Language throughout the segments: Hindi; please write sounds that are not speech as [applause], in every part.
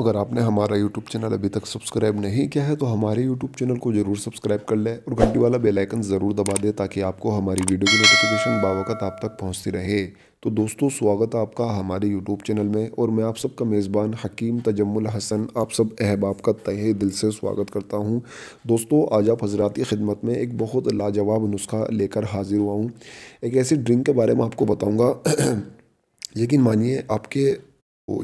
अगर आपने हमारा यूट्यूब चैनल अभी तक सब्सक्राइब नहीं किया है तो हमारे यूट्यूब चैनल को जरूर सब्सक्राइब कर लें और घंटी वाला बेल आइकन ज़रूर दबा दें ताकि आपको हमारी वीडियो की नोटिफिकेशन बावकत आप तक पहुंचती रहे तो दोस्तों स्वागत है आपका हमारे यूट्यूब चैनल में और मैं आप सबका मेज़बान हकीम तजमुल हसन आप सब अहबाब का तहे दिल से स्वागत करता हूं दोस्तों आज आप हजराती खिदमत में एक बहुत लाजवाब नुस्खा लेकर हाजिर हुआ हूं एक ऐसी ड्रिंक के बारे में आपको बताऊँगा लेकिन [clears throat] मानिए आपके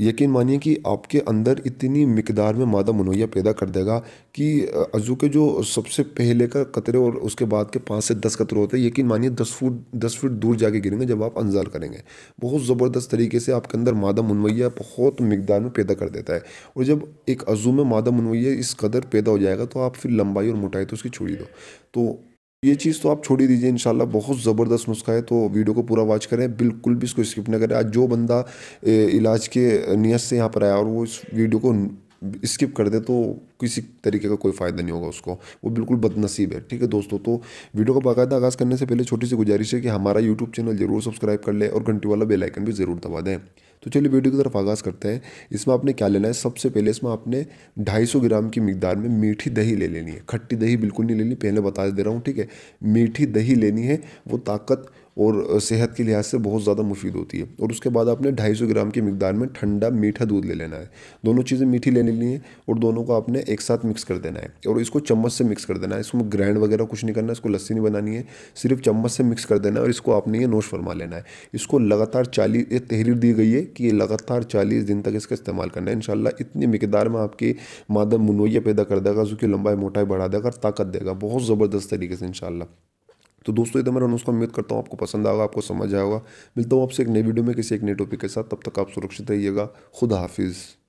यकीन मानिए कि आपके अंदर इतनी मकदार में मादा मनोया पैदा कर देगा कि अज़ू के जो सबसे पहले का कतरे और उसके बाद के पाँच से दस कतरे होते हैं यकीन मानिए दस फुट दस फुट दूर जाके गिरेंगे जब आप अंजार करेंगे बहुत ज़बरदस्त तरीके से आपके अंदर मादा मनवैया बहुत मकदार में पैदा कर देता है और जब एक अज़ू में मादा मनवैया इस कदर पैदा हो जाएगा तो आप फिर लंबाई और मोटाई तो उसकी छोड़ी दो तो ये चीज़ तो आप छोड़ ही दीजिए इनशाला बहुत ज़बरदस्त नुस्खा है तो वीडियो को पूरा वॉच करें बिल्कुल भी इसको स्किप ना करें आज जो बंदा इलाज के नीयत से यहाँ पर आया और वो इस वीडियो को स्किप कर दे तो किसी तरीके का कोई फ़ायदा नहीं होगा उसको वो बिल्कुल बदनसीब है ठीक है दोस्तों तो वीडियो का बाकायदा आगाज़ करने से पहले छोटी सी गुजारिश है कि हमारा यूट्यूब चैनल जरूर सब्सक्राइब कर ले और घंटी वाला बेल आइकन भी ज़रूर दबा दें तो चलिए वीडियो की तरफ आगाज़ करते हैं इसमें आपने क्या लेना है सबसे पहले इसमें आपने ढाई ग्राम की मकदार में मीठी दही ले लेनी है खट्टी दही बिल्कुल नहीं लेनी पहले बता दे रहा हूँ ठीक है मीठी दही लेनी है वो ताकत और सेहत के लिहाज से बहुत ज़्यादा मुफीद होती है और उसके बाद आपने ढाई सौ ग्राम की मकदार में ठंडा मीठा दूध ले लेना है दोनों चीज़ें मीठी ले लेनी है और दोनों को आपने एक साथ मिक्स कर देना है और इसको चम्मच से मिक्स कर देना है इसमें ग्राइंड वगैरह कुछ नहीं करना है इसको लस्सी नहीं बनानी है सिर्फ चम्मच से मिक्स कर देना है और इसको आपने ये नोश फरमा लेना है इसको लगातार चालीस ये तहरीर दी गई है कि ये लगातार चालीस दिन तक इसका इस्तेमाल करना है इन इतनी मकदार में आपकी मादा मुनोया पैदा कर देगा जो कि लंबाई मोटाई बढ़ा देगा और ताकत देगा बहुत ज़बरदस्त तरीके से इन तो दोस्तों इधर मेरा नुस्खा उम्मीद करता हूँ आपको पसंद आएगा आपको समझ आएगा मिलता हूँ आपसे एक नई वीडियो में किसी एक नए टॉपिक के साथ तब तक आप सुरक्षित रहिएगा खुदा हाफिज़